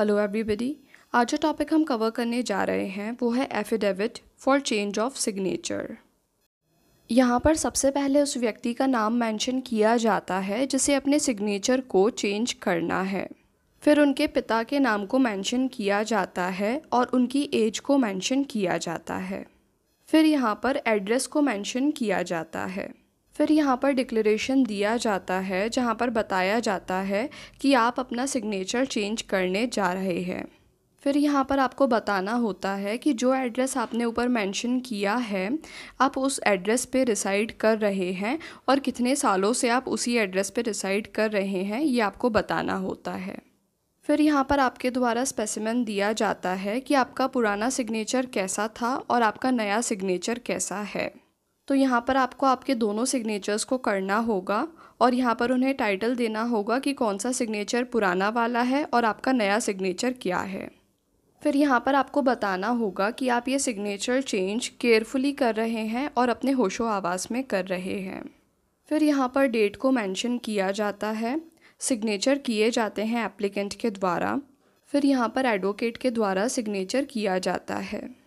hello everybody आज जो topic हम कवर करने जा रहे हैं वो है affidavit for change of signature यहाँ पर सबसे पहले उस व्यक्ति का नाम मेंशन किया जाता है जिसे अपने सिग्नेचर को चेंज करना है फिर उनके पिता के नाम को मेंशन किया जाता है और उनकी एज को मेंशन किया जाता है फिर यहाँ पर एड्रेस को मेंशन किया जाता है फिर यहाँ पर डिक्लेरेशन दिया जाता है जहाँ पर बताया जाता है कि आप अपना सिग्नेचर चेंज करने जा रहे हैं फिर यहाँ पर आपको बताना होता है कि जो एड्रेस आपने ऊपर मेंशन किया है आप उस एड्रेस पे रिसाइड कर रहे हैं और कितने सालों से आप उसी एड्रेस पे रिसाइड कर रहे हैं ये आपको बताना होता है फिर यहाँ पर आपके द्वारा स्पेसिमन दिया जाता है कि आपका पुराना सिग्नेचर कैसा था और आपका नया सिग्नेचर कैसा है तो यहाँ पर आपको आपके दोनों सिग्नेचर्स को करना होगा और यहाँ पर उन्हें टाइटल देना होगा कि कौन सा सिग्नेचर पुराना वाला है और आपका नया सिग्नेचर क्या है फिर यहाँ पर आपको बताना होगा कि आप ये सिग्नेचर चेंज केयरफुली कर रहे हैं और अपने होशो आवाज़ में कर रहे हैं फिर यहाँ पर डेट को मेंशन किया जाता है सिग्नेचर किए जाते हैं एप्लीकेंट के द्वारा फिर यहाँ पर एडवोकेट के द्वारा सिग्नेचर किया जाता है